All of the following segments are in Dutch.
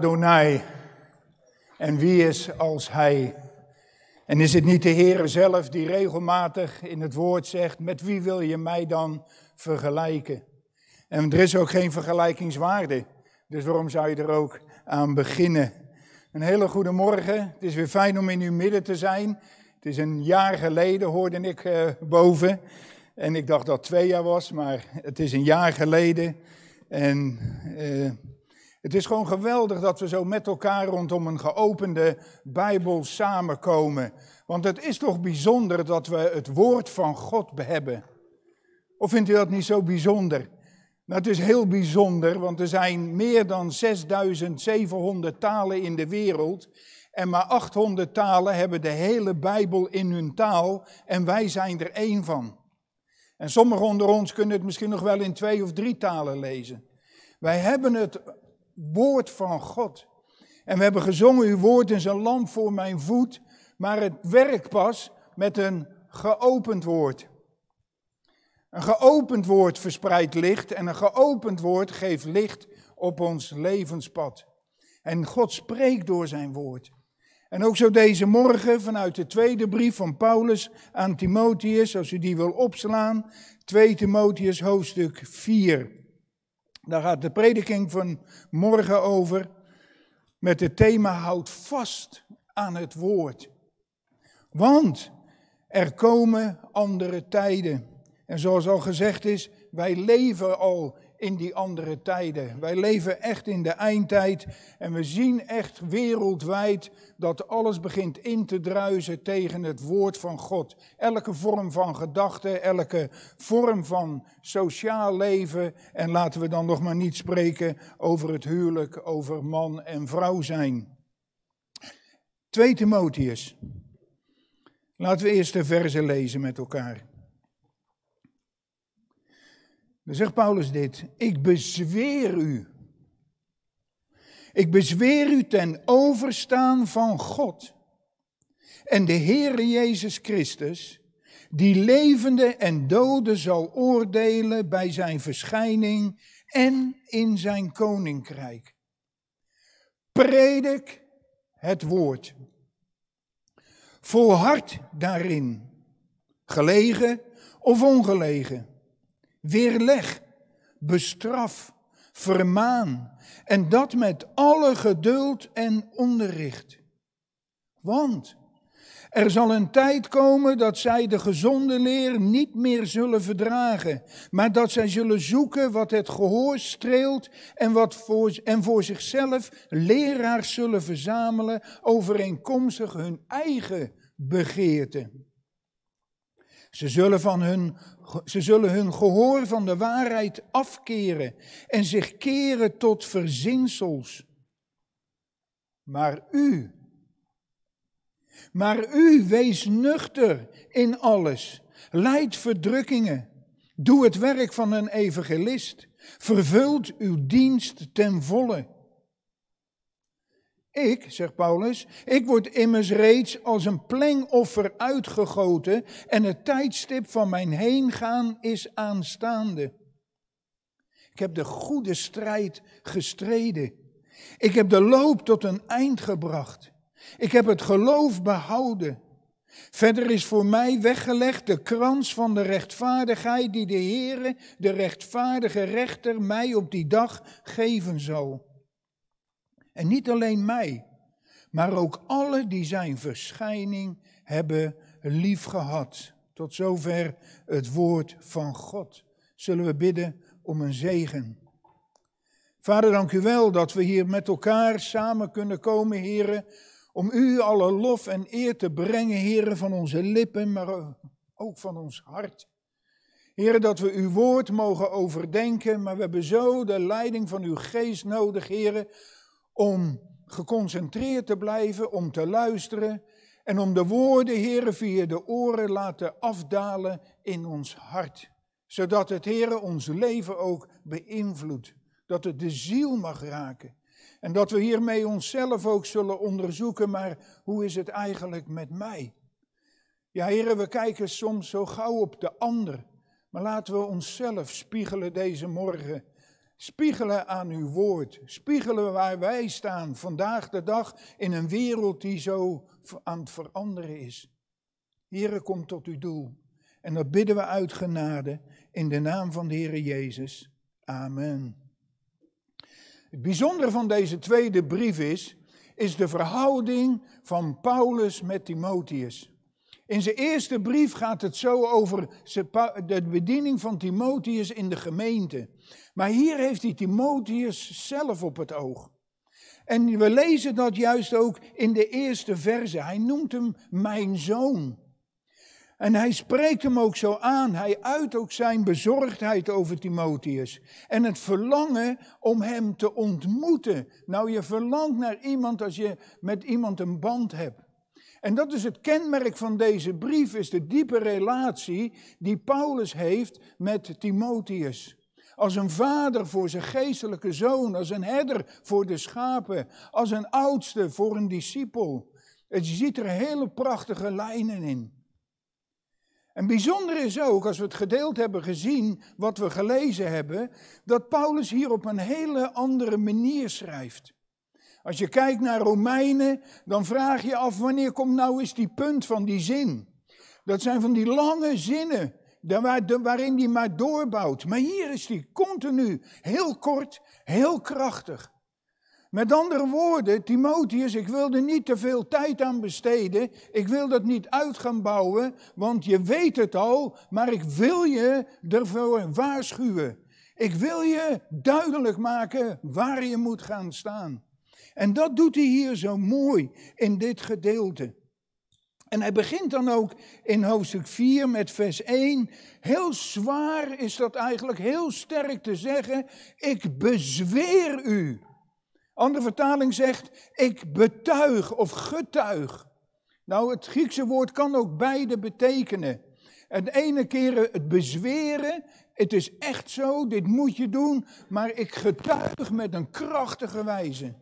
Adonai. En wie is als hij? En is het niet de Heere zelf die regelmatig in het woord zegt: Met wie wil je mij dan vergelijken? En er is ook geen vergelijkingswaarde. Dus waarom zou je er ook aan beginnen? Een hele goede morgen. Het is weer fijn om in uw midden te zijn. Het is een jaar geleden, hoorde ik eh, boven. En ik dacht dat twee jaar was, maar het is een jaar geleden. En. Eh, het is gewoon geweldig dat we zo met elkaar rondom een geopende Bijbel samenkomen. Want het is toch bijzonder dat we het woord van God hebben. Of vindt u dat niet zo bijzonder? Nou, het is heel bijzonder, want er zijn meer dan 6700 talen in de wereld. En maar 800 talen hebben de hele Bijbel in hun taal. En wij zijn er één van. En sommigen onder ons kunnen het misschien nog wel in twee of drie talen lezen. Wij hebben het woord van God. En we hebben gezongen, uw woord is een lamp voor mijn voet, maar het werkt pas met een geopend woord. Een geopend woord verspreidt licht en een geopend woord geeft licht op ons levenspad. En God spreekt door zijn woord. En ook zo deze morgen vanuit de tweede brief van Paulus aan Timotheus, als u die wil opslaan, 2 Timotheus hoofdstuk 4. Daar gaat de prediking van morgen over met het thema houd vast aan het woord. Want er komen andere tijden. En zoals al gezegd is, wij leven al in die andere tijden. Wij leven echt in de eindtijd en we zien echt wereldwijd dat alles begint in te druizen tegen het woord van God. Elke vorm van gedachte, elke vorm van sociaal leven en laten we dan nog maar niet spreken over het huwelijk, over man en vrouw zijn. 2 Timotheus. Laten we eerst de verzen lezen met elkaar. Dan zegt Paulus dit, ik bezweer u. Ik bezweer u ten overstaan van God en de Heere Jezus Christus, die levende en doden zal oordelen bij zijn verschijning en in zijn koninkrijk. Predik het woord. Volhard daarin, gelegen of ongelegen. Weerleg, bestraf, vermaan en dat met alle geduld en onderricht. Want er zal een tijd komen dat zij de gezonde leer niet meer zullen verdragen, maar dat zij zullen zoeken wat het gehoor streelt en, wat voor, en voor zichzelf leraars zullen verzamelen overeenkomstig hun eigen begeerte. Ze zullen van hun ze zullen hun gehoor van de waarheid afkeren en zich keren tot verzinsels. Maar u, maar u wees nuchter in alles, leid verdrukkingen, doe het werk van een evangelist, vervult uw dienst ten volle. Ik, zegt Paulus, ik word immers reeds als een plengoffer uitgegoten en het tijdstip van mijn heengaan is aanstaande. Ik heb de goede strijd gestreden. Ik heb de loop tot een eind gebracht. Ik heb het geloof behouden. Verder is voor mij weggelegd de krans van de rechtvaardigheid die de Heere, de rechtvaardige rechter, mij op die dag geven zal. En niet alleen mij, maar ook alle die zijn verschijning hebben lief gehad. Tot zover het woord van God. Zullen we bidden om een zegen. Vader, dank u wel dat we hier met elkaar samen kunnen komen, heren, om u alle lof en eer te brengen, heren, van onze lippen, maar ook van ons hart. Heren, dat we uw woord mogen overdenken, maar we hebben zo de leiding van uw geest nodig, heren, om geconcentreerd te blijven, om te luisteren en om de woorden, Here, via de oren laten afdalen in ons hart. Zodat het, Heer ons leven ook beïnvloedt. Dat het de ziel mag raken. En dat we hiermee onszelf ook zullen onderzoeken, maar hoe is het eigenlijk met mij? Ja, Heer, we kijken soms zo gauw op de ander, maar laten we onszelf spiegelen deze morgen spiegelen aan uw woord. Spiegelen waar wij staan vandaag de dag in een wereld die zo aan het veranderen is. Here, kom tot uw doel. En dat bidden we uit genade in de naam van de Heere Jezus. Amen. Het bijzondere van deze tweede brief is, is de verhouding van Paulus met Timotheus. In zijn eerste brief gaat het zo over de bediening van Timotheus in de gemeente. Maar hier heeft hij Timotheus zelf op het oog. En we lezen dat juist ook in de eerste verse. Hij noemt hem mijn zoon. En hij spreekt hem ook zo aan. Hij uit ook zijn bezorgdheid over Timotheus. En het verlangen om hem te ontmoeten. Nou, je verlangt naar iemand als je met iemand een band hebt. En dat is het kenmerk van deze brief, is de diepe relatie die Paulus heeft met Timotheus. Als een vader voor zijn geestelijke zoon, als een herder voor de schapen, als een oudste voor een discipel. Het ziet er hele prachtige lijnen in. En bijzonder is ook, als we het gedeeld hebben gezien, wat we gelezen hebben, dat Paulus hier op een hele andere manier schrijft. Als je kijkt naar Romeinen, dan vraag je af wanneer komt nou eens die punt van die zin. Dat zijn van die lange zinnen waarin die maar doorbouwt. Maar hier is die continu, heel kort, heel krachtig. Met andere woorden, Timotheus, ik wil er niet te veel tijd aan besteden. Ik wil dat niet uit gaan bouwen, want je weet het al, maar ik wil je ervoor waarschuwen. Ik wil je duidelijk maken waar je moet gaan staan. En dat doet hij hier zo mooi in dit gedeelte. En hij begint dan ook in hoofdstuk 4 met vers 1. Heel zwaar is dat eigenlijk, heel sterk te zeggen, ik bezweer u. Andere vertaling zegt, ik betuig of getuig. Nou, het Griekse woord kan ook beide betekenen. Het ene keer het bezweren, het is echt zo, dit moet je doen, maar ik getuig met een krachtige wijze.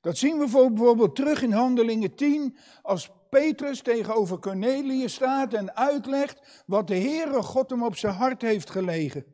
Dat zien we bijvoorbeeld terug in Handelingen 10, als Petrus tegenover Cornelius staat en uitlegt wat de Heere God hem op zijn hart heeft gelegen.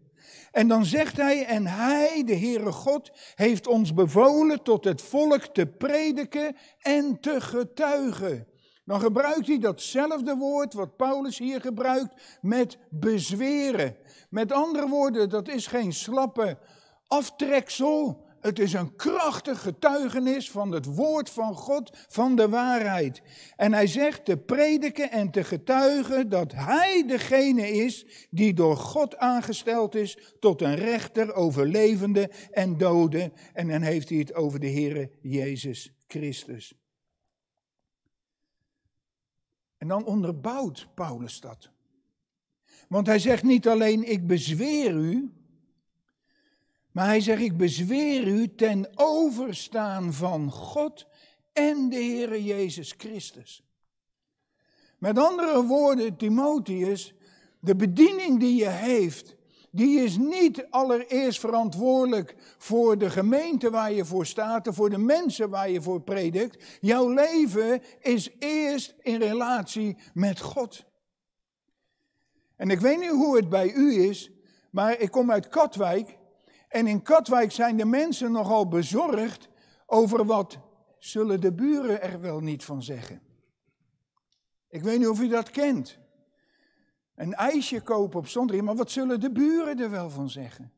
En dan zegt hij, en hij, de Heere God, heeft ons bevolen tot het volk te prediken en te getuigen. Dan gebruikt hij datzelfde woord wat Paulus hier gebruikt met bezweren. Met andere woorden, dat is geen slappe aftreksel, het is een krachtig getuigenis van het woord van God, van de waarheid. En hij zegt te prediken en te getuigen dat hij degene is die door God aangesteld is tot een rechter over levenden en doden. En dan heeft hij het over de Heere Jezus Christus. En dan onderbouwt Paulus dat. Want hij zegt niet alleen ik bezweer u, maar hij zegt, ik bezweer u ten overstaan van God en de Heere Jezus Christus. Met andere woorden, Timotheus, de bediening die je heeft, die is niet allereerst verantwoordelijk voor de gemeente waar je voor staat en voor de mensen waar je voor predikt. Jouw leven is eerst in relatie met God. En ik weet niet hoe het bij u is, maar ik kom uit Katwijk en in Katwijk zijn de mensen nogal bezorgd over wat zullen de buren er wel niet van zeggen. Ik weet niet of u dat kent. Een ijsje kopen op zondag, maar wat zullen de buren er wel van zeggen?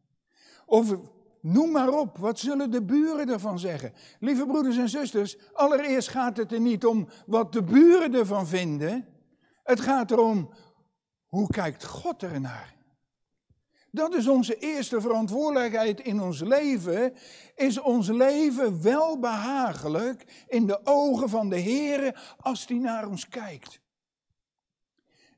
Of noem maar op, wat zullen de buren ervan zeggen? Lieve broeders en zusters, allereerst gaat het er niet om wat de buren ervan vinden. Het gaat erom, hoe kijkt God ernaar? Dat is onze eerste verantwoordelijkheid in ons leven. Is ons leven wel behagelijk in de ogen van de Heere als die naar ons kijkt?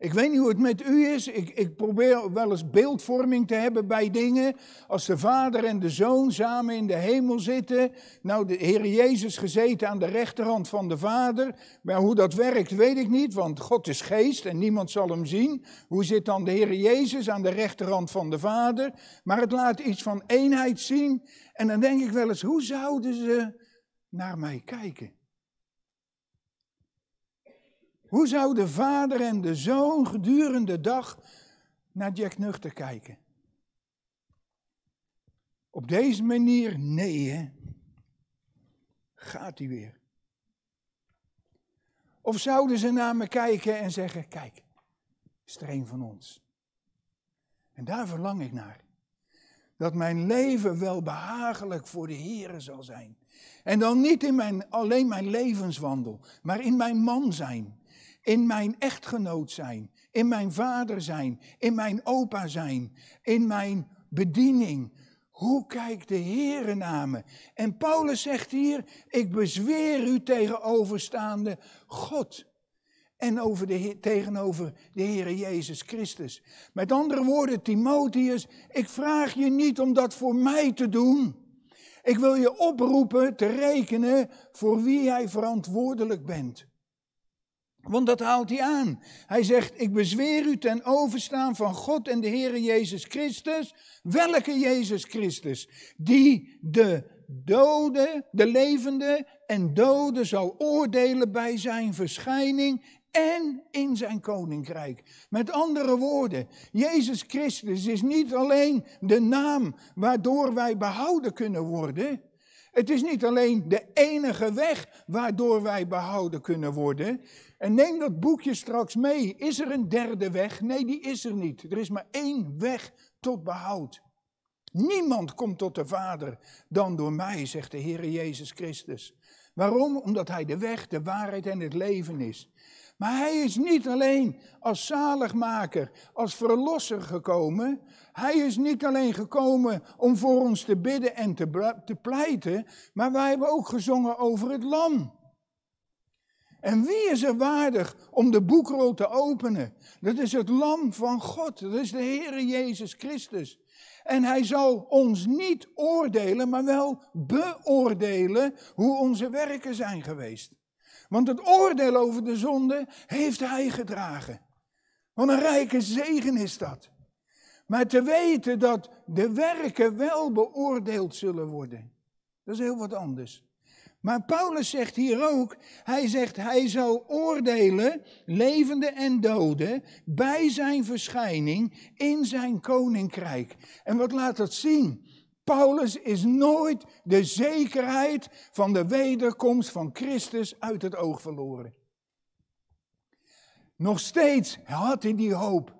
Ik weet niet hoe het met u is. Ik, ik, probeer wel eens beeldvorming te hebben bij dingen. Als de Vader en de Zoon samen in de hemel zitten. Nou, de Heer Jezus gezeten aan de rechterhand van de Vader. Maar hoe dat werkt, weet ik niet, want God is geest en niemand zal hem zien. Hoe zit dan de Heer Jezus aan de rechterhand van de Vader? Maar het laat iets van eenheid zien. En dan denk ik wel eens, hoe zouden ze naar mij kijken? Hoe zouden de vader en de zoon gedurende de dag naar Jack Nuchter kijken? Op deze manier, nee hè. Gaat hij weer. Of zouden ze naar me kijken en zeggen, kijk, is er een van ons. En daar verlang ik naar. Dat mijn leven wel behagelijk voor de Here zal zijn. En dan niet in mijn, alleen mijn levenswandel, maar in mijn man zijn in mijn echtgenoot zijn, in mijn vader zijn, in mijn opa zijn, in mijn bediening. Hoe kijkt de Heer naar me? En Paulus zegt hier, ik bezweer u tegenoverstaande God en over de, tegenover de Heere Jezus Christus. Met andere woorden, Timotheus, ik vraag je niet om dat voor mij te doen. Ik wil je oproepen te rekenen voor wie jij verantwoordelijk bent. Want dat haalt hij aan. Hij zegt: Ik bezweer u ten overstaan van God en de Heere Jezus Christus. Welke Jezus Christus? Die de doden, de levende en doden zal oordelen bij zijn verschijning en in zijn koninkrijk. Met andere woorden, Jezus Christus is niet alleen de naam waardoor wij behouden kunnen worden. Het is niet alleen de enige weg waardoor wij behouden kunnen worden. En neem dat boekje straks mee. Is er een derde weg? Nee, die is er niet. Er is maar één weg tot behoud. Niemand komt tot de Vader dan door mij, zegt de Heer Jezus Christus. Waarom? Omdat Hij de weg, de waarheid en het leven is. Maar Hij is niet alleen als zaligmaker, als verlosser gekomen. Hij is niet alleen gekomen om voor ons te bidden en te, te pleiten, maar wij hebben ook gezongen over het lam. En wie is er waardig om de boekrol te openen? Dat is het lam van God, dat is de Heere Jezus Christus. En hij zal ons niet oordelen, maar wel beoordelen hoe onze werken zijn geweest. Want het oordeel over de zonde heeft hij gedragen. Wat een rijke zegen is dat. Maar te weten dat de werken wel beoordeeld zullen worden, dat is heel wat anders. Maar Paulus zegt hier ook, hij zegt hij zal oordelen levende en doden bij zijn verschijning in zijn koninkrijk. En wat laat dat zien? Paulus is nooit de zekerheid van de wederkomst van Christus uit het oog verloren. Nog steeds had hij die hoop.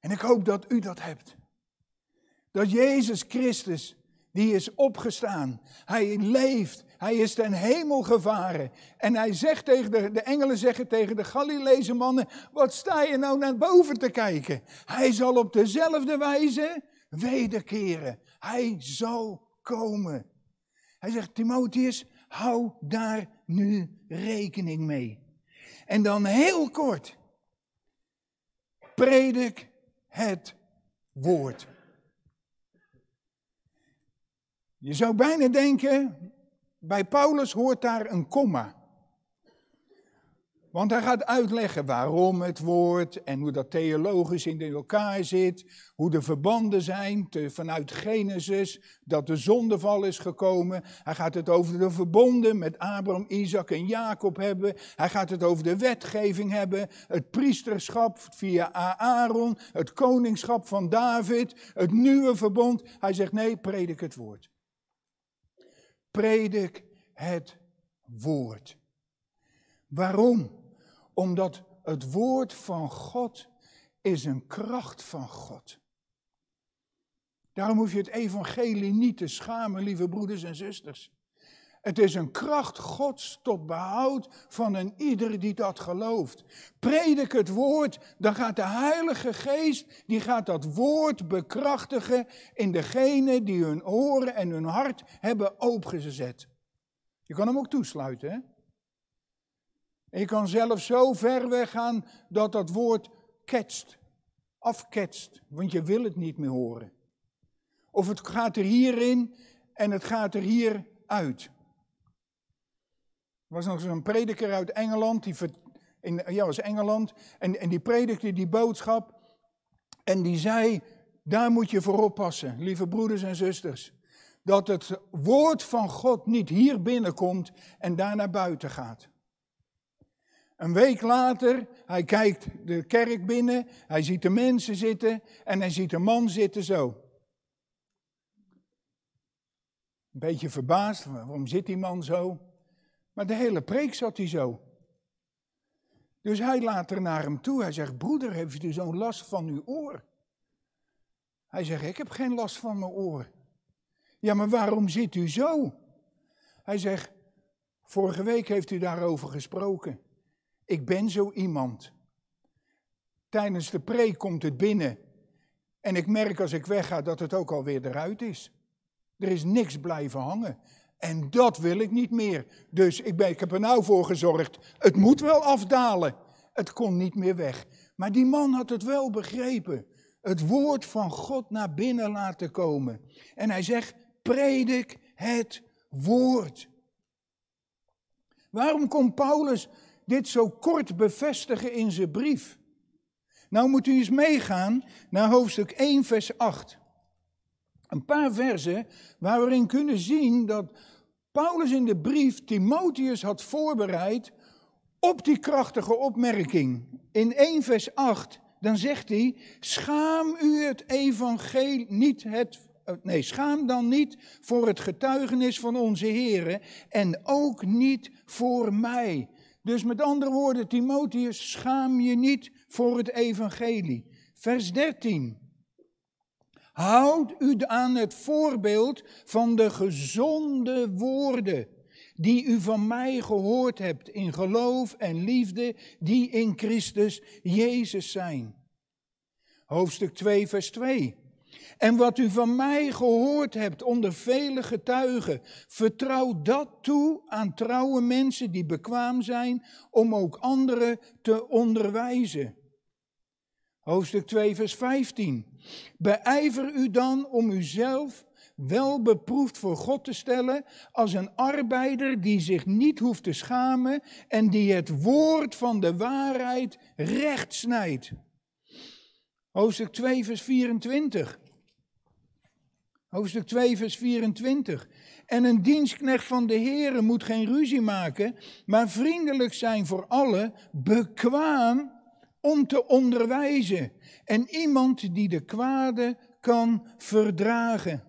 En ik hoop dat u dat hebt. Dat Jezus Christus, die is opgestaan, hij leeft, hij is ten hemel gevaren. En hij zegt tegen de, de engelen zeggen tegen de Galileese mannen, wat sta je nou naar boven te kijken? Hij zal op dezelfde wijze wederkeren. Hij zal komen. Hij zegt, Timotheus, hou daar nu rekening mee. En dan heel kort, predik het woord. Je zou bijna denken, bij Paulus hoort daar een komma. Want hij gaat uitleggen waarom het woord en hoe dat theologisch in elkaar zit, hoe de verbanden zijn te, vanuit Genesis, dat de zondeval is gekomen. Hij gaat het over de verbonden met Abraham, Isaac en Jacob hebben. Hij gaat het over de wetgeving hebben, het priesterschap via Aaron, het koningschap van David, het nieuwe verbond. Hij zegt nee, predik het woord. Predik het woord. Waarom? Omdat het woord van God is een kracht van God. Daarom hoef je het evangelie niet te schamen, lieve broeders en zusters. Het is een kracht Gods tot behoud van een ieder die dat gelooft. Predik het woord, dan gaat de Heilige Geest, die gaat dat woord bekrachtigen in degene die hun oren en hun hart hebben opengezet. Je kan hem ook toesluiten, je kan zelf zo ver weggaan dat dat woord ketst, afketst, want je wil het niet meer horen. Of het gaat er hierin en het gaat er hier uit. Er was nog zo'n prediker uit Engeland, die in, ja, was Engeland, en, en die predikte die boodschap. En die zei, daar moet je voor oppassen, lieve broeders en zusters. Dat het woord van God niet hier binnenkomt en daar naar buiten gaat. Een week later, hij kijkt de kerk binnen, hij ziet de mensen zitten en hij ziet een man zitten zo. Een beetje verbaasd, waarom zit die man zo? Maar de hele preek zat hij zo. Dus hij laat er naar hem toe. Hij zegt, broeder, heeft u dus zo'n last van uw oor? Hij zegt, ik heb geen last van mijn oor. Ja, maar waarom zit u zo? Hij zegt, vorige week heeft u daarover gesproken. Ik ben zo iemand. Tijdens de preek komt het binnen. En ik merk als ik wegga dat het ook alweer eruit is. Er is niks blijven hangen. En dat wil ik niet meer. Dus ik, ik heb er nou voor gezorgd. Het moet wel afdalen. Het kon niet meer weg. Maar die man had het wel begrepen. Het woord van God naar binnen laten komen. En hij zegt: predik het woord. Waarom kon Paulus dit zo kort bevestigen in zijn brief? Nou moet u eens meegaan naar hoofdstuk 1, vers 8. Een paar versen waarin kunnen zien dat Paulus in de brief Timotheus had voorbereid op die krachtige opmerking. In 1 vers 8, dan zegt hij, schaam u het evangelie niet het eh, nee, schaam dan niet voor het getuigenis van onze Here en ook niet voor mij. Dus met andere woorden, Timotheus, schaam je niet voor het evangelie. Vers 13. Houd u aan het voorbeeld van de gezonde woorden die u van mij gehoord hebt in geloof en liefde die in Christus Jezus zijn. Hoofdstuk 2, vers 2. En wat u van mij gehoord hebt onder vele getuigen, vertrouw dat toe aan trouwe mensen die bekwaam zijn om ook anderen te onderwijzen. Hoofdstuk 2, vers 15. Beijver u dan om uzelf wel beproefd voor God te stellen als een arbeider die zich niet hoeft te schamen en die het woord van de waarheid recht snijdt. Hoofdstuk 2, vers 24. Hoofdstuk 2, vers 24. En een dienstknecht van de Heere moet geen ruzie maken, maar vriendelijk zijn voor allen, bekwaam om te onderwijzen en iemand die de kwade kan verdragen.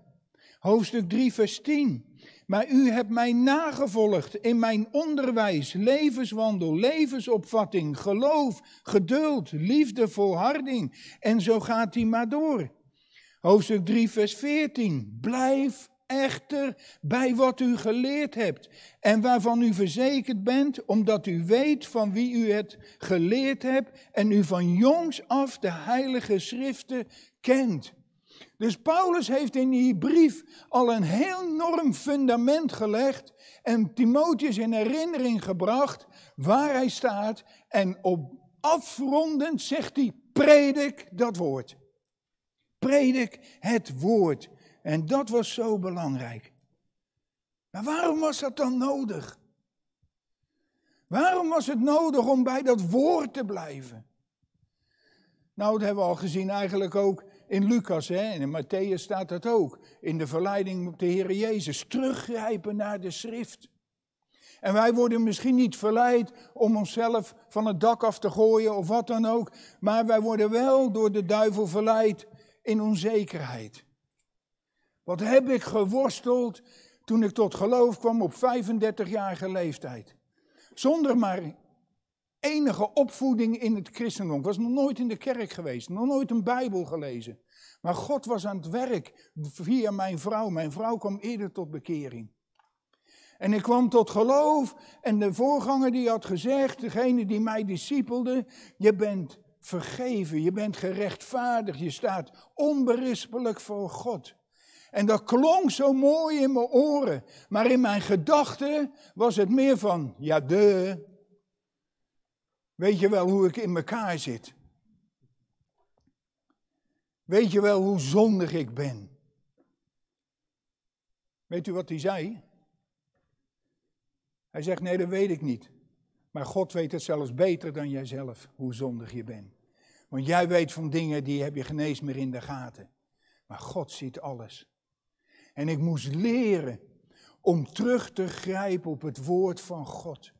Hoofdstuk 3, vers 10. Maar u hebt mij nagevolgd in mijn onderwijs, levenswandel, levensopvatting, geloof, geduld, liefde, volharding. En zo gaat hij maar door. Hoofdstuk 3, vers 14. Blijf echter bij wat u geleerd hebt en waarvan u verzekerd bent, omdat u weet van wie u het geleerd hebt en u van jongs af de heilige schriften kent. Dus Paulus heeft in die brief al een heel norm fundament gelegd en Timotheus in herinnering gebracht waar hij staat en op afrondend zegt hij, predik dat woord. Predik het woord. En dat was zo belangrijk. Maar waarom was dat dan nodig? Waarom was het nodig om bij dat woord te blijven? Nou, dat hebben we al gezien eigenlijk ook in Lucas hè? en in Matthäus staat dat ook. In de verleiding op de Heer Jezus. Teruggrijpen naar de schrift. En wij worden misschien niet verleid om onszelf van het dak af te gooien of wat dan ook. Maar wij worden wel door de duivel verleid in onzekerheid. Wat heb ik geworsteld toen ik tot geloof kwam op 35-jarige leeftijd. Zonder maar enige opvoeding in het christendom. Ik was nog nooit in de kerk geweest, nog nooit een Bijbel gelezen. Maar God was aan het werk via mijn vrouw. Mijn vrouw kwam eerder tot bekering. En ik kwam tot geloof en de voorganger die had gezegd, degene die mij discipelde, je bent vergeven, je bent gerechtvaardigd, je staat onberispelijk voor God. En dat klonk zo mooi in mijn oren. Maar in mijn gedachten was het meer van, ja de. Weet je wel hoe ik in elkaar zit? Weet je wel hoe zondig ik ben? Weet u wat hij zei? Hij zegt, nee dat weet ik niet. Maar God weet het zelfs beter dan jijzelf, hoe zondig je bent. Want jij weet van dingen die heb je genees meer in de gaten. Maar God ziet alles. En ik moest leren om terug te grijpen op het woord van God.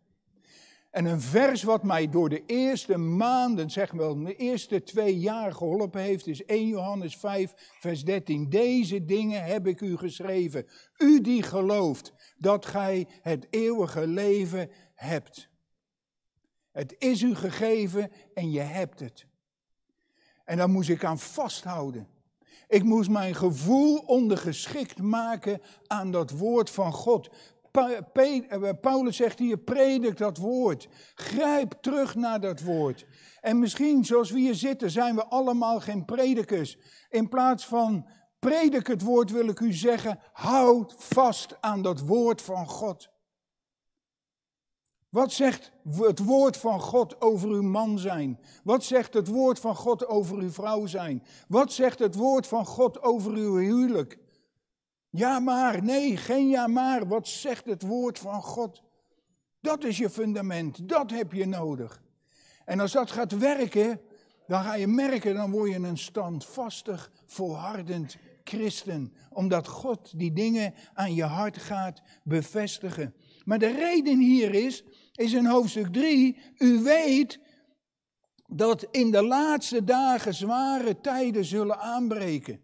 En een vers wat mij door de eerste maanden, zeg maar, de eerste twee jaar geholpen heeft, is 1 Johannes 5, vers 13. Deze dingen heb ik u geschreven. U die gelooft dat gij het eeuwige leven hebt. Het is u gegeven en je hebt het. En daar moest ik aan vasthouden. Ik moest mijn gevoel ondergeschikt maken aan dat woord van God. Eh, Paulus zegt hier, predik dat woord. Grijp terug naar dat woord. En misschien, zoals we hier zitten, zijn we allemaal geen predikers. In plaats van predik het woord wil ik u zeggen, houd vast aan dat woord van God. Wat zegt het woord van God over uw man zijn? Wat zegt het woord van God over uw vrouw zijn? Wat zegt het woord van God over uw huwelijk? Ja maar, nee, geen ja maar. Wat zegt het woord van God? Dat is je fundament, dat heb je nodig. En als dat gaat werken, dan ga je merken, dan word je een standvastig, volhardend christen. Omdat God die dingen aan je hart gaat bevestigen. Maar de reden hier is is in hoofdstuk 3, u weet dat in de laatste dagen zware tijden zullen aanbreken.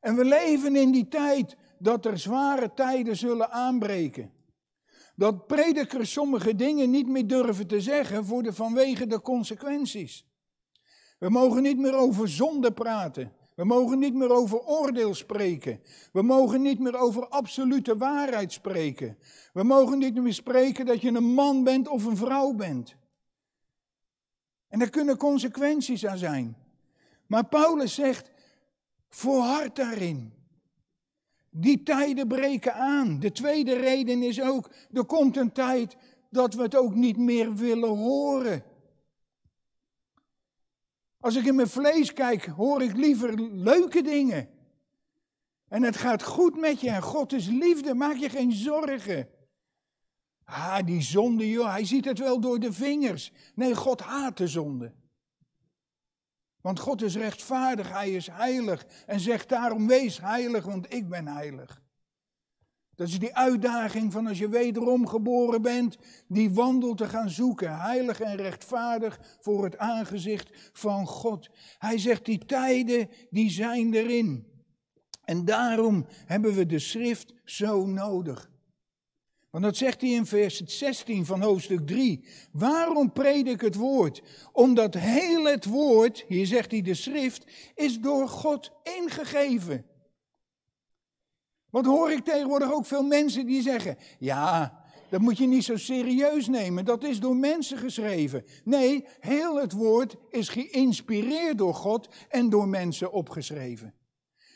En we leven in die tijd dat er zware tijden zullen aanbreken. Dat predikers sommige dingen niet meer durven te zeggen voor de, vanwege de consequenties. We mogen niet meer over zonde praten. We mogen niet meer over oordeel spreken. We mogen niet meer over absolute waarheid spreken. We mogen niet meer spreken dat je een man bent of een vrouw bent. En daar kunnen consequenties aan zijn. Maar Paulus zegt, volhard daarin. Die tijden breken aan. De tweede reden is ook, er komt een tijd dat we het ook niet meer willen horen. Als ik in mijn vlees kijk, hoor ik liever leuke dingen. En het gaat goed met je en God is liefde, maak je geen zorgen. Ah, die zonde, joh, hij ziet het wel door de vingers. Nee, God haat de zonde. Want God is rechtvaardig, hij is heilig en zegt daarom wees heilig, want ik ben heilig. Dat is die uitdaging van als je wederom geboren bent, die wandel te gaan zoeken, heilig en rechtvaardig voor het aangezicht van God. Hij zegt, die tijden, die zijn erin. En daarom hebben we de schrift zo nodig. Want dat zegt hij in vers 16 van hoofdstuk 3. Waarom predik het woord? Omdat heel het woord, hier zegt hij de schrift, is door God ingegeven. Wat hoor ik tegenwoordig ook veel mensen die zeggen: ja, dat moet je niet zo serieus nemen, dat is door mensen geschreven. Nee, heel het woord is geïnspireerd door God en door mensen opgeschreven.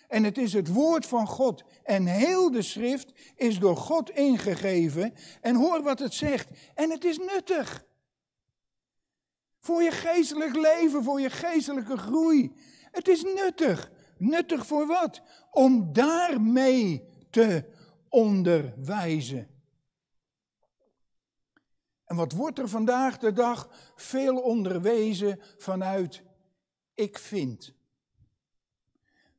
En het is het woord van God. En heel de schrift is door God ingegeven. En hoor wat het zegt. En het is nuttig. Voor je geestelijk leven, voor je geestelijke groei. Het is nuttig. Nuttig voor wat? Om daarmee te onderwijzen. En wat wordt er vandaag de dag veel onderwezen vanuit ik vind.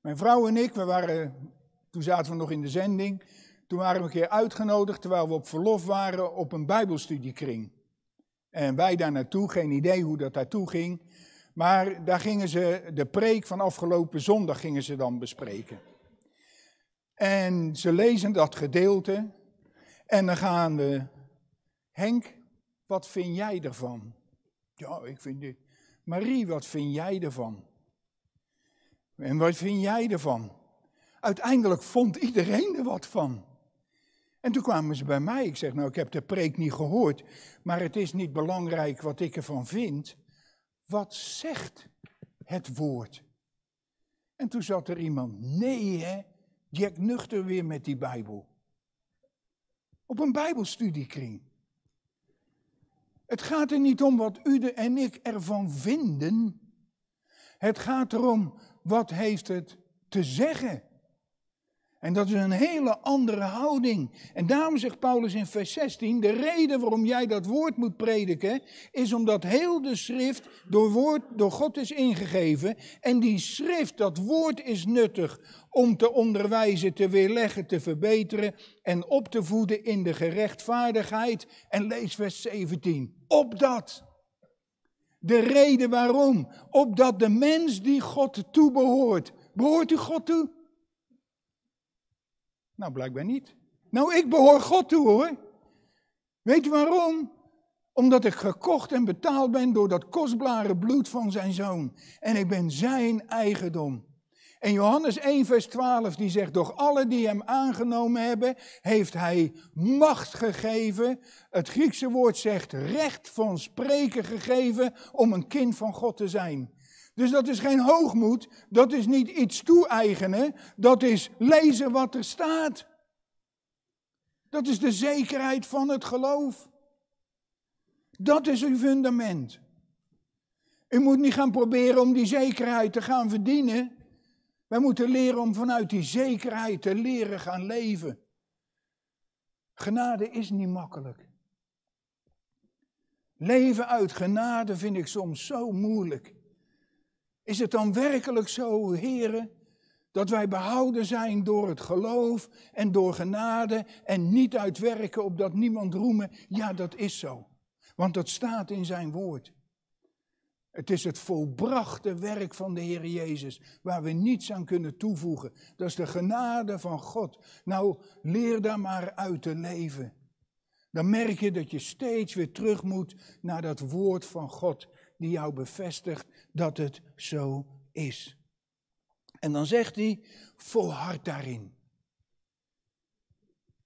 Mijn vrouw en ik, we waren, toen zaten we nog in de zending, toen waren we een keer uitgenodigd terwijl we op verlof waren op een bijbelstudiekring. En wij daar naartoe, geen idee hoe dat daartoe ging. Maar daar gingen ze de preek van afgelopen zondag gingen ze dan bespreken. En ze lezen dat gedeelte en dan gaan we, Henk, wat vind jij ervan? Ja, ik vind dit. Marie, wat vind jij ervan? En wat vind jij ervan? Uiteindelijk vond iedereen er wat van. En toen kwamen ze bij mij. Ik zeg, nou, ik heb de preek niet gehoord, maar het is niet belangrijk wat ik ervan vind. Wat zegt het woord? En toen zat er iemand, nee hè, Jack nuchter weer met die Bijbel. Op een Bijbelstudiekring. Het gaat er niet om wat Ude en ik ervan vinden. Het gaat erom wat heeft het te zeggen. En dat is een hele andere houding. En daarom zegt Paulus in vers 16: De reden waarom jij dat woord moet prediken, is omdat heel de schrift door, woord, door God is ingegeven. En die schrift, dat woord is nuttig om te onderwijzen, te weerleggen, te verbeteren en op te voeden in de gerechtvaardigheid. En lees vers 17. Opdat. De reden waarom. Opdat de mens die God toebehoort. Behoort u God toe? Nou, blijkbaar niet. Nou, ik behoor God toe hoor. Weet je waarom? Omdat ik gekocht en betaald ben door dat kostbare bloed van zijn zoon. En ik ben zijn eigendom. En Johannes 1, vers 12, die zegt: Doch alle die hem aangenomen hebben, heeft hij macht gegeven. Het Griekse woord zegt recht van spreken gegeven om een kind van God te zijn. Dus dat is geen hoogmoed, dat is niet iets toe-eigenen, dat is lezen wat er staat. Dat is de zekerheid van het geloof. Dat is uw fundament. U moet niet gaan proberen om die zekerheid te gaan verdienen. Wij moeten leren om vanuit die zekerheid te leren gaan leven. Genade is niet makkelijk. Leven uit genade vind ik soms zo moeilijk. Is het dan werkelijk zo, heren, dat wij behouden zijn door het geloof en door genade en niet uit werken opdat niemand roemen? Ja, dat is zo. Want dat staat in zijn woord. Het is het volbrachte werk van de Heer Jezus, waar we niets aan kunnen toevoegen. Dat is de genade van God. Nou, leer daar maar uit te leven. Dan merk je dat je steeds weer terug moet naar dat woord van God die jou bevestigt dat het zo is. En dan zegt hij, volhard daarin.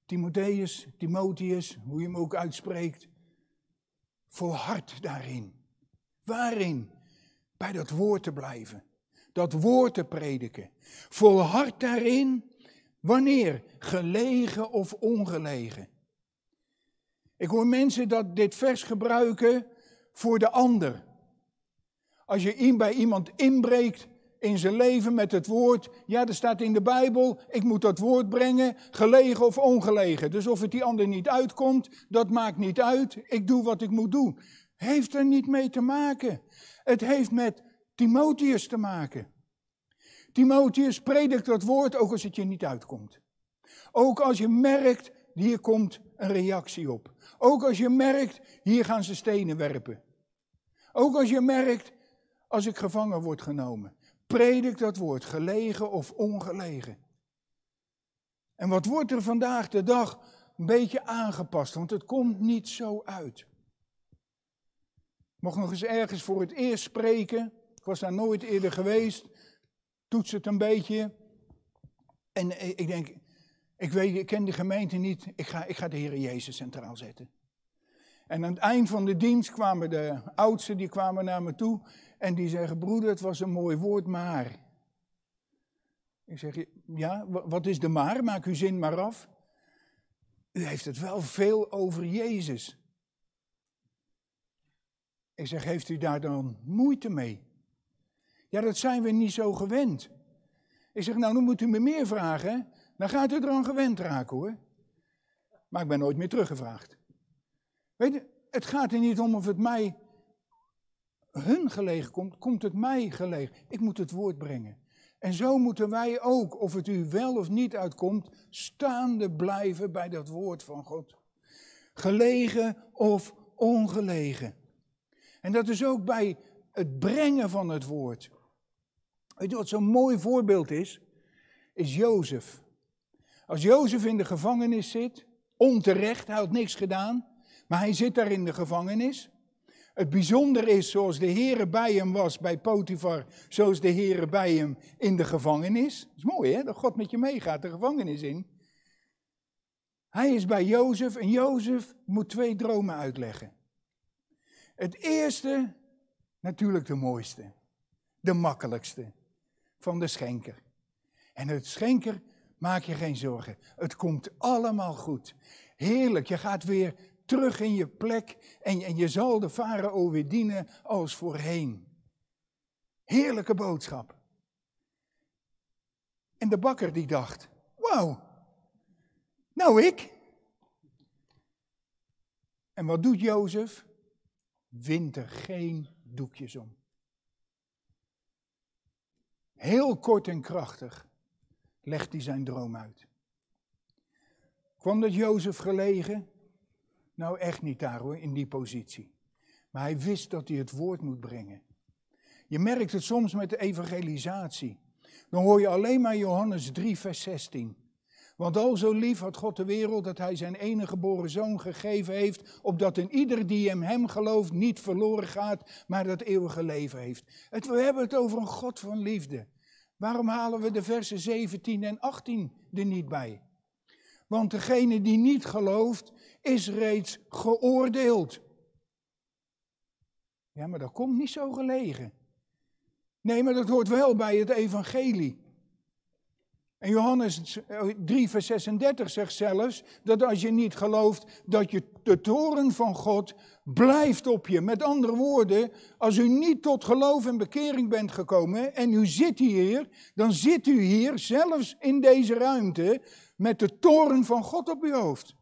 Timotheus, Timotheus, hoe je hem ook uitspreekt, volhard daarin. Waarin? Bij dat woord te blijven, dat woord te prediken. Volhard daarin, wanneer? Gelegen of ongelegen. Ik hoor mensen dat dit vers gebruiken voor de ander. Als je bij iemand inbreekt in zijn leven met het woord, ja, er staat in de Bijbel, ik moet dat woord brengen, gelegen of ongelegen. Dus of het die ander niet uitkomt, dat maakt niet uit, ik doe wat ik moet doen. Heeft er niet mee te maken. Het heeft met Timotheus te maken. Timotheus predikt dat woord ook als het je niet uitkomt. Ook als je merkt, hier komt een reactie op. Ook als je merkt, hier gaan ze stenen werpen. Ook als je merkt, als ik gevangen word genomen. Predik dat woord, gelegen of ongelegen. En wat wordt er vandaag de dag een beetje aangepast, want het komt niet zo uit. Ik mocht nog eens ergens voor het eerst spreken. Ik was daar nooit eerder geweest. Toets het een beetje. En eh, ik denk, ik, weet, ik ken de gemeente niet. Ik ga, ik ga de Heer Jezus centraal zetten. En aan het eind van de dienst kwamen de oudsten die kwamen naar me toe en die zeggen: Broeder, het was een mooi woord, maar. Ik zeg: Ja, wat is de maar? Maak uw zin maar af. U heeft het wel veel over Jezus. Ik zeg: Heeft u daar dan moeite mee? Ja, dat zijn we niet zo gewend. Ik zeg: Nou, dan moet u me meer vragen. Dan gaat u er aan gewend raken hoor. Maar ik ben nooit meer teruggevraagd. Weet je, het gaat er niet om of het mij hun gelegen komt, komt het mij gelegen. Ik moet het woord brengen. En zo moeten wij ook, of het u wel of niet uitkomt, staande blijven bij dat woord van God. Gelegen of ongelegen. En dat is ook bij het brengen van het woord. Weet je wat zo'n mooi voorbeeld is? Is Jozef. Als Jozef in de gevangenis zit, onterecht, hij had niks gedaan. Maar hij zit daar in de gevangenis. Het bijzonder is, zoals de Heere bij hem was bij Potifar, zoals de Heere bij hem in de gevangenis. Dat is mooi hè, dat God met je meegaat de gevangenis in. Hij is bij Jozef en Jozef moet twee dromen uitleggen. Het eerste, natuurlijk de mooiste, de makkelijkste, van de schenker. En het schenker, maak je geen zorgen, het komt allemaal goed. Heerlijk, je gaat weer terug in je plek en, en je zal de farao weer dienen als voorheen. Heerlijke boodschap. En de bakker die dacht, wauw, nou ik. En wat doet Jozef? Wint er geen doekjes om. Heel kort en krachtig legt hij zijn droom uit. Kwam dat Jozef gelegen? Nou, echt niet daar hoor, in die positie. Maar hij wist dat hij het woord moet brengen. Je merkt het soms met de evangelisatie. Dan hoor je alleen maar Johannes 3, vers 16. Want al zo lief had God de wereld dat hij zijn enige geboren zoon gegeven heeft, opdat een ieder die in hem gelooft niet verloren gaat, maar dat eeuwige leven heeft. Het, we hebben het over een God van liefde. Waarom halen we de versen 17 en 18 er niet bij? Want degene die niet gelooft, is reeds geoordeeld. Ja, maar dat komt niet zo gelegen. Nee, maar dat hoort wel bij het evangelie. En Johannes 3, vers 36 zegt zelfs dat als je niet gelooft, dat je de toren van God blijft op je. Met andere woorden, als u niet tot geloof en bekering bent gekomen en u zit hier, dan zit u hier, zelfs in deze ruimte, met de toren van God op uw hoofd.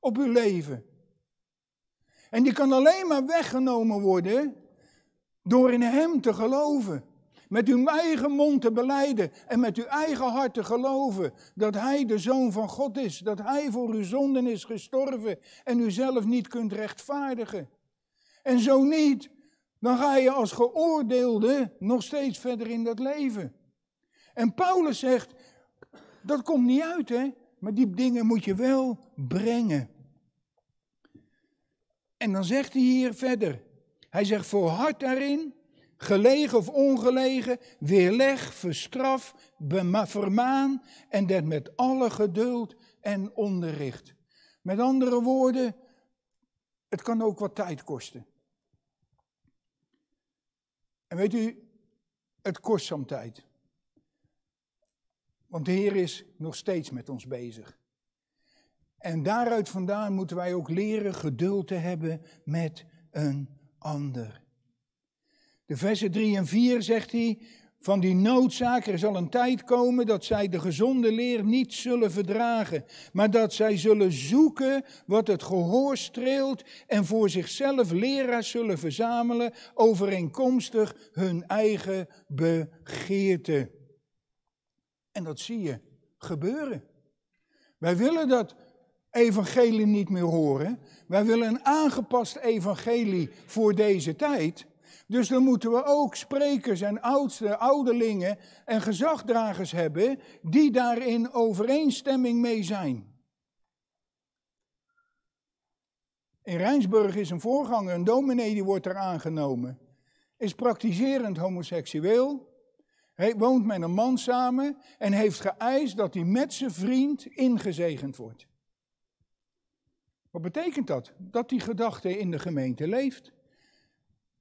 Op uw leven. En die kan alleen maar weggenomen worden door in Hem te geloven. Met uw eigen mond te beleiden en met uw eigen hart te geloven dat Hij de Zoon van God is, dat Hij voor uw zonden is gestorven en u zelf niet kunt rechtvaardigen. En zo niet, dan ga je als geoordeelde nog steeds verder in dat leven. En Paulus zegt, dat komt niet uit, hè? Maar die dingen moet je wel brengen. En dan zegt hij hier verder. Hij zegt, volhard daarin, gelegen of ongelegen, weerleg, verstraf, vermaan en dat met alle geduld en onderricht. Met andere woorden, het kan ook wat tijd kosten. En weet u, het kost soms tijd. Want de Heer is nog steeds met ons bezig. En daaruit vandaan moeten wij ook leren geduld te hebben met een ander. De versen 3 en 4 zegt hij, van die noodzaak er zal een tijd komen dat zij de gezonde leer niet zullen verdragen, maar dat zij zullen zoeken wat het gehoor streelt en voor zichzelf leraars zullen verzamelen overeenkomstig hun eigen begeerte. En dat zie je gebeuren. Wij willen dat evangelie niet meer horen. Wij willen een aangepast evangelie voor deze tijd. Dus dan moeten we ook sprekers en oudsten, ouderlingen en gezagdragers hebben die daarin overeenstemming mee zijn. In Rijnsburg is een voorganger, een dominee, die wordt er aangenomen. Is praktiserend homoseksueel, hij woont met een man samen en heeft geëist dat hij met zijn vriend ingezegend wordt. Wat betekent dat? Dat die gedachte in de gemeente leeft.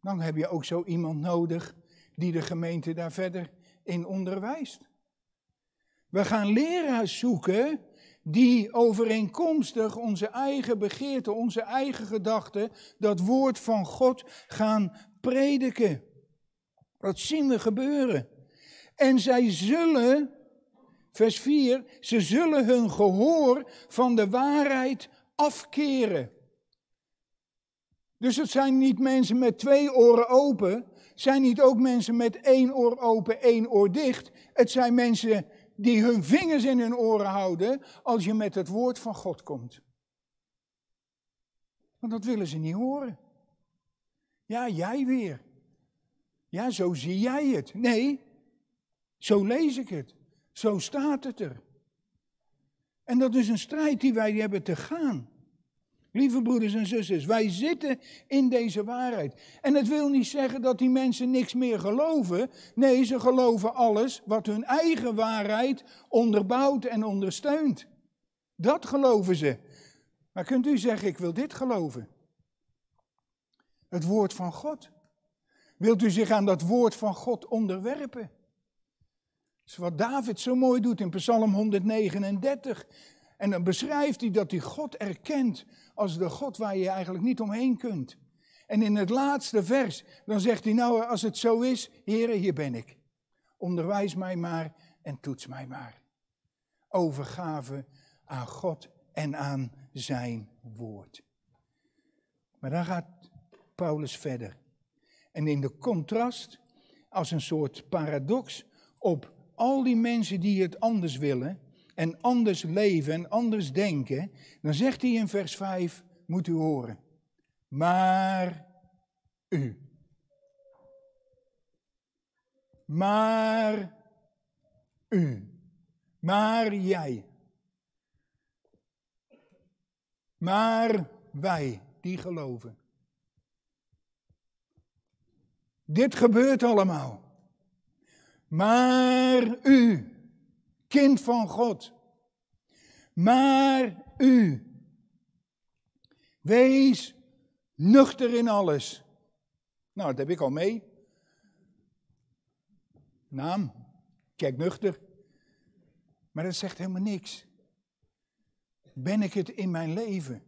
Dan heb je ook zo iemand nodig die de gemeente daar verder in onderwijst. We gaan leraars zoeken die overeenkomstig onze eigen begeerte, onze eigen gedachten, dat woord van God gaan prediken. Dat zien we gebeuren. En zij zullen, vers 4, ze zullen hun gehoor van de waarheid afkeren. Dus het zijn niet mensen met twee oren open, zijn niet ook mensen met één oor open, één oor dicht. Het zijn mensen die hun vingers in hun oren houden als je met het woord van God komt. Want dat willen ze niet horen. Ja, jij weer. Ja, zo zie jij het. Nee, zo lees ik het. Zo staat het er. En dat is een strijd die wij hebben te gaan. Lieve broeders en zusters, wij zitten in deze waarheid. En het wil niet zeggen dat die mensen niks meer geloven. Nee, ze geloven alles wat hun eigen waarheid onderbouwt en ondersteunt. Dat geloven ze. Maar kunt u zeggen, ik wil dit geloven? Het woord van God. Wilt u zich aan dat woord van God onderwerpen? is wat David zo mooi doet in Psalm 139. En dan beschrijft hij dat hij God erkent als de God waar je eigenlijk niet omheen kunt. En in het laatste vers, dan zegt hij nou, als het zo is, heren, hier ben ik. Onderwijs mij maar en toets mij maar. Overgave aan God en aan zijn woord. Maar dan gaat Paulus verder. En in de contrast, als een soort paradox, op al die mensen die het anders willen en anders leven en anders denken, dan zegt hij in vers 5, moet u horen, maar u. Maar u. Maar jij. Maar wij die geloven. Dit gebeurt allemaal. Maar u, kind van God, maar u, wees nuchter in alles. Nou, dat heb ik al mee. Naam, kijk nuchter. Maar dat zegt helemaal niks. Ben ik het in mijn leven?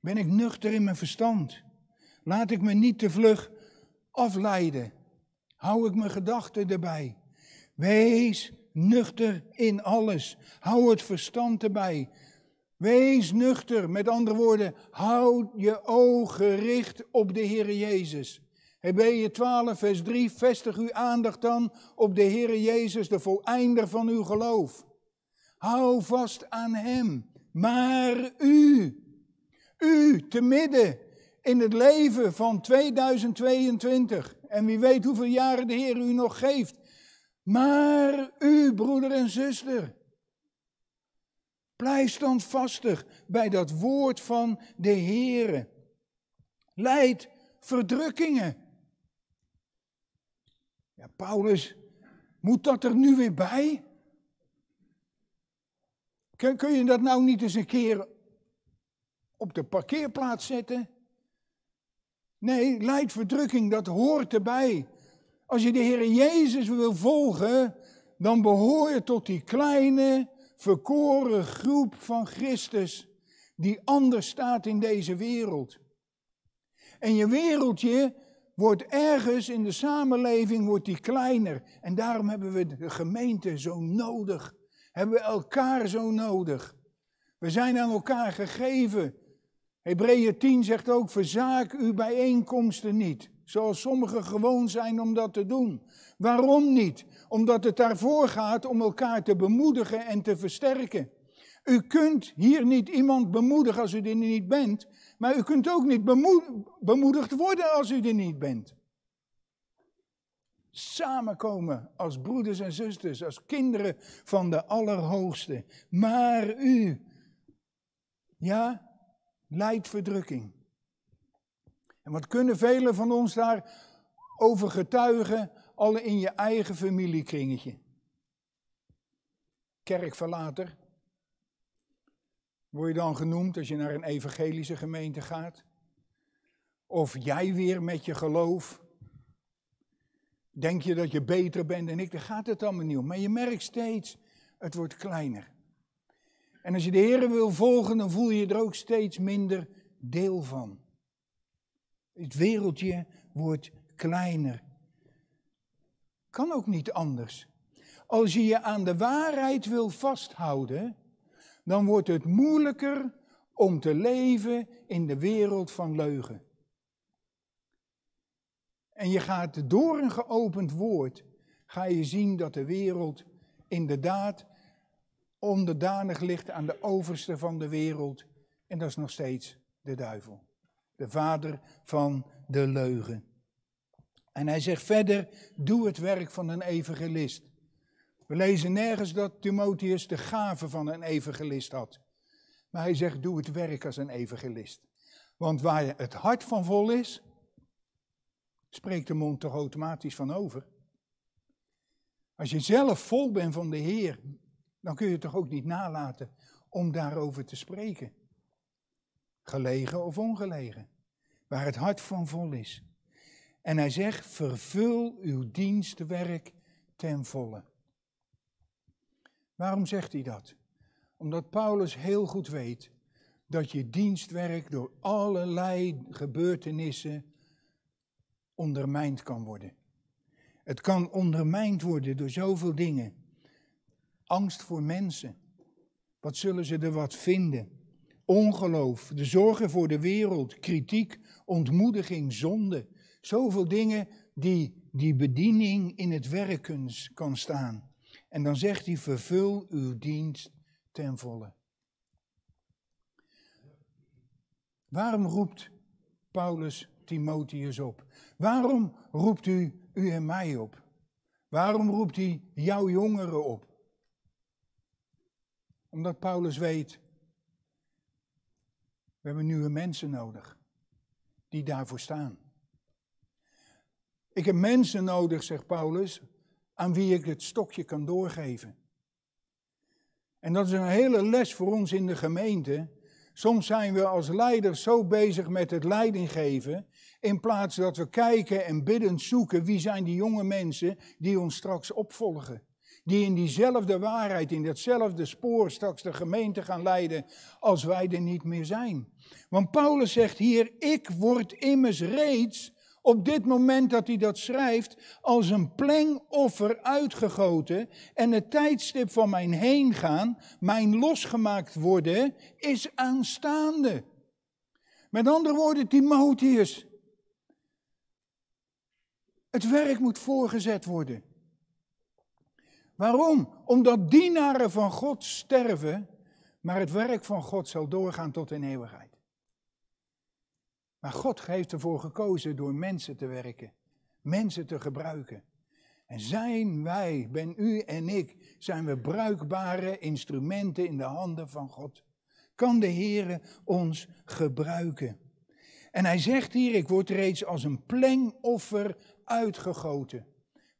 Ben ik nuchter in mijn verstand? Laat ik me niet te vlug afleiden Hou ik mijn gedachten erbij. Wees nuchter in alles. Hou het verstand erbij. Wees nuchter. Met andere woorden, houd je oog gericht op de Heer Jezus. Hebreeën 12, vers 3. Vestig uw aandacht dan op de Heer Jezus, de voleinder van uw geloof. Hou vast aan Hem. Maar u, u te midden in het leven van 2022. En wie weet hoeveel jaren de Heer u nog geeft. Maar u, broeder en zuster, blijf standvastig bij dat woord van de Heer. Leid verdrukkingen. Ja, Paulus, moet dat er nu weer bij? Kun, kun je dat nou niet eens een keer op de parkeerplaats zetten? Nee, leid dat hoort erbij. Als je de Heer Jezus wil volgen, dan behoor je tot die kleine, verkoren groep van Christus die anders staat in deze wereld. En je wereldje wordt ergens in de samenleving wordt die kleiner. En daarom hebben we de gemeente zo nodig. Hebben we elkaar zo nodig. We zijn aan elkaar gegeven. Hebreeën 10 zegt ook, verzaak uw bijeenkomsten niet, zoals sommigen gewoon zijn om dat te doen. Waarom niet? Omdat het daarvoor gaat om elkaar te bemoedigen en te versterken. U kunt hier niet iemand bemoedigen als u er niet bent, maar u kunt ook niet bemoedigd worden als u er niet bent. Samenkomen als broeders en zusters, als kinderen van de Allerhoogste. Maar u, ja, Leidt verdrukking. En wat kunnen velen van ons daar over getuigen, Alle in je eigen familiekringetje? Kerkverlater, word je dan genoemd als je naar een evangelische gemeente gaat? Of jij weer met je geloof? Denk je dat je beter bent dan ik? Dan gaat het allemaal niet Maar je merkt steeds, het wordt kleiner. En als je de Heer wil volgen, dan voel je er ook steeds minder deel van. Het wereldje wordt kleiner. Kan ook niet anders. Als je je aan de waarheid wil vasthouden, dan wordt het moeilijker om te leven in de wereld van leugen. En je gaat door een geopend woord, ga je zien dat de wereld inderdaad onderdanig ligt aan de overste van de wereld. En dat is nog steeds de duivel. De vader van de leugen. En hij zegt verder, doe het werk van een evangelist. We lezen nergens dat Timotheus de gave van een evangelist had. Maar hij zegt, doe het werk als een evangelist. Want waar het hart van vol is, spreekt de mond toch automatisch van over. Als je zelf vol bent van de Heer, dan kun je toch ook niet nalaten om daarover te spreken. Gelegen of ongelegen, waar het hart van vol is. En hij zegt, vervul uw dienstwerk ten volle. Waarom zegt hij dat? Omdat Paulus heel goed weet dat je dienstwerk door allerlei gebeurtenissen ondermijnd kan worden. Het kan ondermijnd worden door zoveel dingen angst voor mensen. Wat zullen ze er wat vinden? Ongeloof, de zorgen voor de wereld, kritiek, ontmoediging, zonde. Zoveel dingen die die bediening in het werken kan staan. En dan zegt hij, vervul uw dienst ten volle. Waarom roept Paulus Timotheus op? Waarom roept u u en mij op? Waarom roept hij jouw jongeren op? Omdat Paulus weet, we hebben nieuwe mensen nodig die daarvoor staan. Ik heb mensen nodig, zegt Paulus, aan wie ik het stokje kan doorgeven. En dat is een hele les voor ons in de gemeente. Soms zijn we als leiders zo bezig met het leidinggeven, in plaats dat we kijken en bidden zoeken wie zijn die jonge mensen die ons straks opvolgen die in diezelfde waarheid, in datzelfde spoor straks de gemeente gaan leiden als wij er niet meer zijn. Want Paulus zegt hier, ik word immers reeds op dit moment dat hij dat schrijft, als een plengoffer uitgegoten en het tijdstip van mijn heengaan, mijn losgemaakt worden, is aanstaande. Met andere woorden, Timotheus, het werk moet voorgezet worden. Waarom? Omdat dienaren van God sterven, maar het werk van God zal doorgaan tot in eeuwigheid. Maar God heeft ervoor gekozen door mensen te werken, mensen te gebruiken. En zijn wij, ben u en ik, zijn we bruikbare instrumenten in de handen van God. Kan de Heere ons gebruiken? En hij zegt hier, ik word reeds als een plengoffer uitgegoten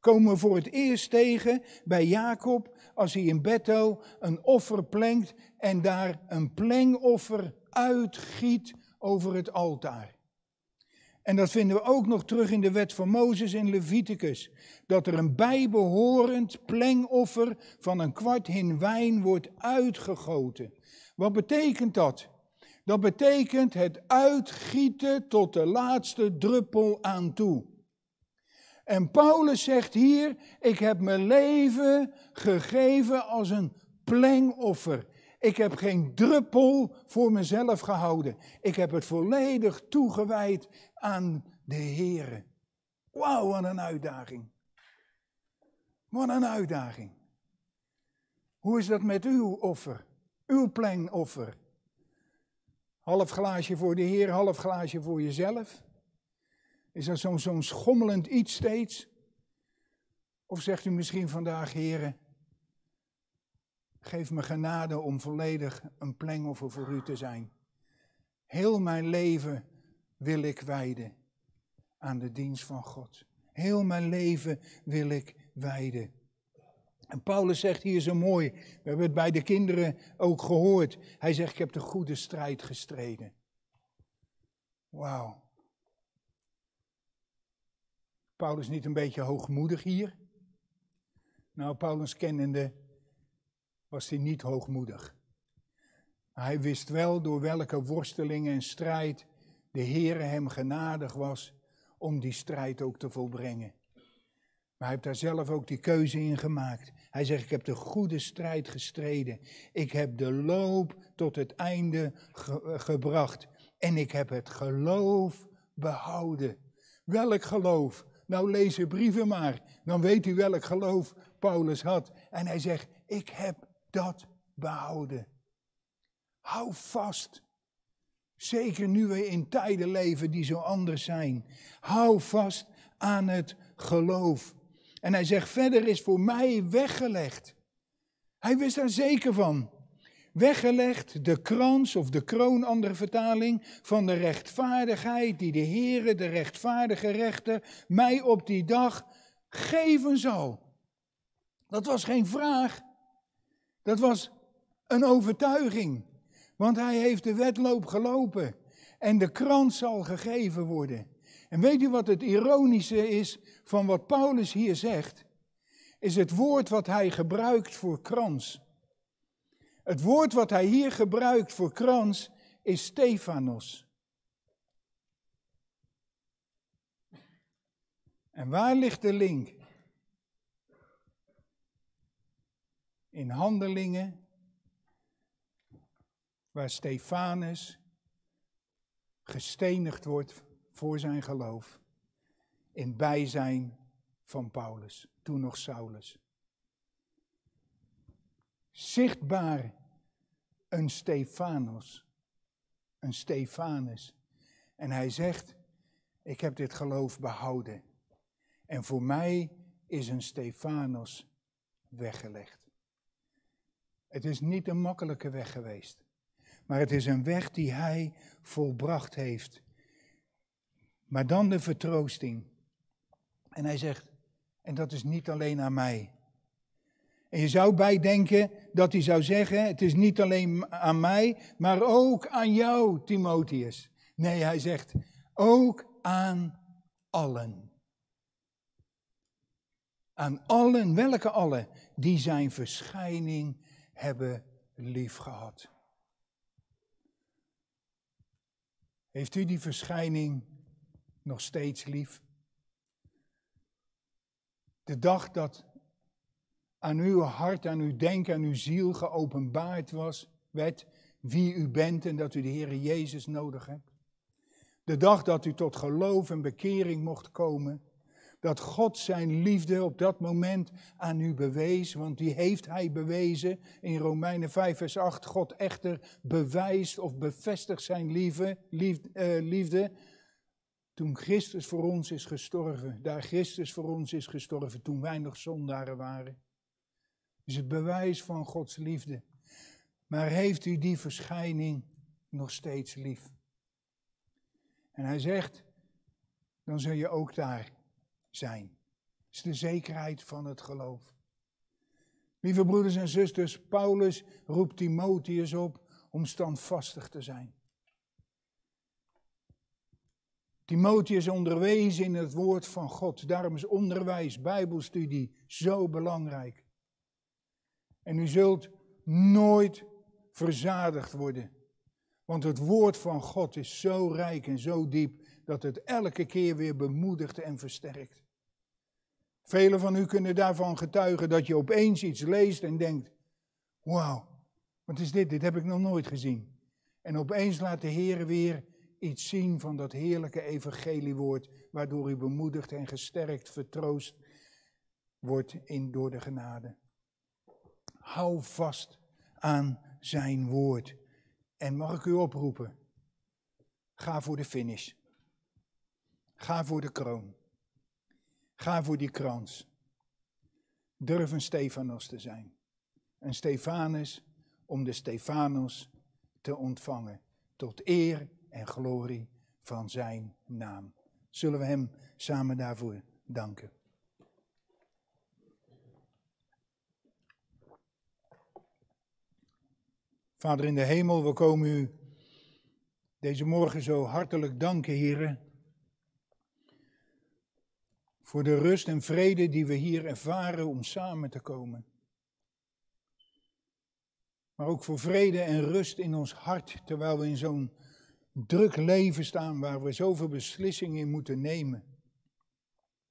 komen we voor het eerst tegen bij Jacob als hij in Bethel een offer plengt en daar een plengoffer uitgiet over het altaar. En dat vinden we ook nog terug in de wet van Mozes in Leviticus. Dat er een bijbehorend plengoffer van een kwart hin wijn wordt uitgegoten. Wat betekent dat? Dat betekent het uitgieten tot de laatste druppel aan toe. En Paulus zegt hier: Ik heb mijn leven gegeven als een plengoffer. Ik heb geen druppel voor mezelf gehouden. Ik heb het volledig toegewijd aan de Heer. Wauw, wat een uitdaging. Wat een uitdaging. Hoe is dat met uw offer? Uw plengoffer. Half glaasje voor de Heer, half glaasje voor jezelf. Is dat zo'n schommelend iets steeds? Of zegt u misschien vandaag, heren, geef me genade om volledig een plengoffer voor u te zijn. Heel mijn leven wil ik wijden aan de dienst van God. Heel mijn leven wil ik wijden. En Paulus zegt hier zo mooi, we hebben het bij de kinderen ook gehoord. Hij zegt, ik heb de goede strijd gestreden. Wauw. Paulus niet een beetje hoogmoedig hier? Nou, Paulus kennende was hij niet hoogmoedig. hij wist wel door welke worstelingen en strijd de Heere hem genadig was om die strijd ook te volbrengen. Maar hij heeft daar zelf ook die keuze in gemaakt. Hij zegt, ik heb de goede strijd gestreden. Ik heb de loop tot het einde gebracht. En ik heb het geloof behouden. Welk geloof? Nou, lees de brieven maar. Dan weet u welk geloof Paulus had. En hij zegt: Ik heb dat behouden. Hou vast. Zeker nu we in tijden leven die zo anders zijn. Hou vast aan het geloof. En hij zegt: Verder is voor mij weggelegd. Hij wist daar zeker van weggelegd de krans of de kroon, andere vertaling, van de rechtvaardigheid die de Heere, de rechtvaardige rechter, mij op die dag geven zal. Dat was geen vraag, dat was een overtuiging, want hij heeft de wetloop gelopen en de krans zal gegeven worden. En weet u wat het ironische is van wat Paulus hier zegt? Is het woord wat hij gebruikt voor krans. Het woord wat hij hier gebruikt voor krans is Stefanos. En waar ligt de link? In handelingen, waar Stefanus gestenigd wordt voor zijn geloof, in bijzijn van Paulus, toen nog Saulus zichtbaar een Stefanos, een Stefanus. En hij zegt, ik heb dit geloof behouden. En voor mij is een Stefanos weggelegd. Het is niet een makkelijke weg geweest, maar het is een weg die hij volbracht heeft. Maar dan de vertroosting. En hij zegt, en dat is niet alleen aan mij. En je zou bijdenken dat hij zou zeggen: Het is niet alleen aan mij, maar ook aan jou, Timotheus. Nee, hij zegt: Ook aan allen. Aan allen, welke allen? Die zijn verschijning hebben liefgehad. Heeft u die verschijning nog steeds lief? De dag dat aan uw hart, aan uw denken, aan uw ziel geopenbaard was, werd wie u bent en dat u de Heere Jezus nodig hebt. De dag dat u tot geloof en bekering mocht komen, dat God zijn liefde op dat moment aan u bewees, want die heeft hij bewezen in Romeinen 5 vers 8. God echter bewijst of bevestigt zijn liefde, eh, liefde toen Christus voor ons is gestorven, daar Christus voor ons is gestorven, toen wij nog zondaren waren, is het bewijs van Gods liefde. Maar heeft u die verschijning nog steeds lief? En hij zegt, dan zul je ook daar zijn. is de zekerheid van het geloof. Lieve broeders en zusters, Paulus roept Timotheus op om standvastig te zijn. Timotheus onderwees in het woord van God. Daarom is onderwijs, bijbelstudie zo belangrijk. En u zult nooit verzadigd worden. Want het woord van God is zo rijk en zo diep dat het elke keer weer bemoedigt en versterkt. Velen van u kunnen daarvan getuigen dat je opeens iets leest en denkt: Wauw, wat is dit? Dit heb ik nog nooit gezien. En opeens laat de Heer weer iets zien van dat heerlijke evangeliewoord, waardoor u bemoedigd en gesterkt, vertroost wordt in door de genade. Hou vast aan zijn woord. En mag ik u oproepen? Ga voor de finish. Ga voor de kroon. Ga voor die krans. Durf een Stefanos te zijn. Een Stefanus om de Stefanos te ontvangen. Tot eer en glorie van zijn naam. Zullen we hem samen daarvoor danken? Vader in de hemel, we komen u deze morgen zo hartelijk danken, Heeren. Voor de rust en vrede die we hier ervaren om samen te komen. Maar ook voor vrede en rust in ons hart, terwijl we in zo'n druk leven staan waar we zoveel beslissingen in moeten nemen.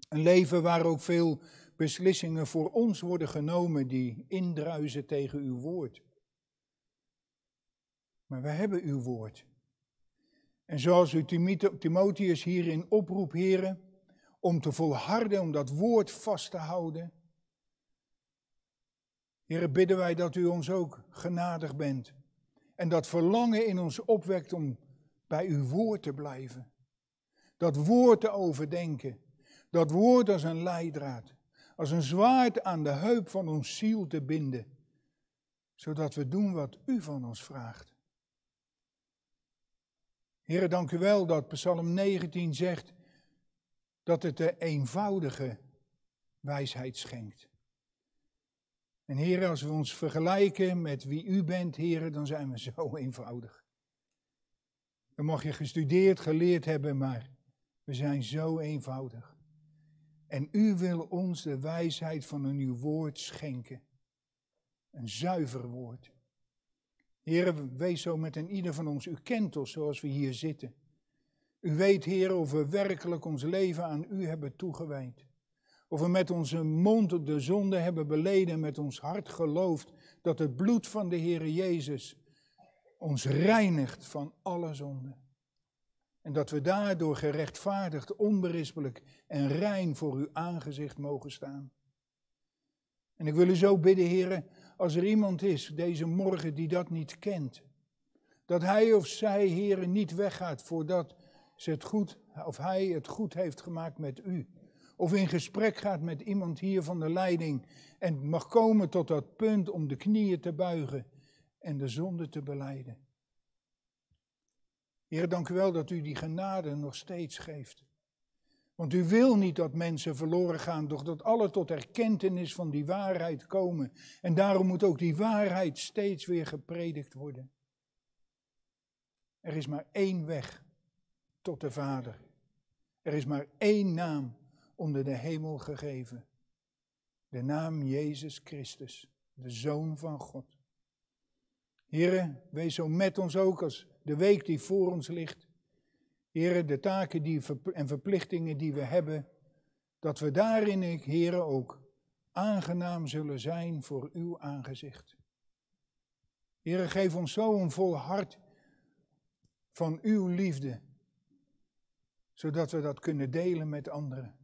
Een leven waar ook veel beslissingen voor ons worden genomen die indruisen tegen uw woord maar we hebben uw woord. En zoals u Timotheus hierin oproept, heren, om te volharden, om dat woord vast te houden. Heren, bidden wij dat u ons ook genadig bent. En dat verlangen in ons opwekt om bij uw woord te blijven. Dat woord te overdenken. Dat woord als een leidraad. Als een zwaard aan de heup van ons ziel te binden. Zodat we doen wat u van ons vraagt. Heere, dank u wel dat Psalm 19 zegt dat het de eenvoudige wijsheid schenkt. En heren, als we ons vergelijken met wie u bent, heren, dan zijn we zo eenvoudig. Dan mag je gestudeerd, geleerd hebben, maar we zijn zo eenvoudig. En u wil ons de wijsheid van een nieuw woord schenken. Een zuiver woord. Heer, wees zo met een ieder van ons. U kent ons zoals we hier zitten. U weet, Heer, of we werkelijk ons leven aan U hebben toegewijd. Of we met onze mond de zonde hebben beleden, met ons hart geloofd dat het bloed van de Heer Jezus ons reinigt van alle zonde. En dat we daardoor gerechtvaardigd, onberispelijk en rein voor uw aangezicht mogen staan. En ik wil u zo bidden, Heer als er iemand is deze morgen die dat niet kent. Dat hij of zij, heren, niet weggaat voordat ze het goed, of hij het goed heeft gemaakt met u. Of in gesprek gaat met iemand hier van de leiding en mag komen tot dat punt om de knieën te buigen en de zonde te beleiden. Heer, dank u wel dat u die genade nog steeds geeft. Want u wil niet dat mensen verloren gaan, doch dat alle tot erkentenis van die waarheid komen. En daarom moet ook die waarheid steeds weer gepredikt worden. Er is maar één weg tot de Vader. Er is maar één naam onder de hemel gegeven. De naam Jezus Christus, de Zoon van God. Heren, wees zo met ons ook als de week die voor ons ligt. Heren, de taken die en verplichtingen die we hebben, dat we daarin, heren, ook aangenaam zullen zijn voor uw aangezicht. Heren, geef ons zo een vol hart van uw liefde, zodat we dat kunnen delen met anderen.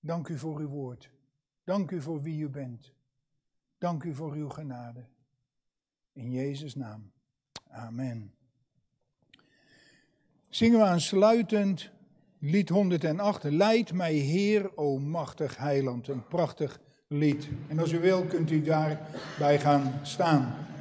Dank u voor uw woord. Dank u voor wie u bent. Dank u voor uw genade. In Jezus' naam. Amen zingen we aansluitend lied 108. Leid mij Heer, o machtig heiland. Een prachtig lied. En als u wil, kunt u daarbij gaan staan.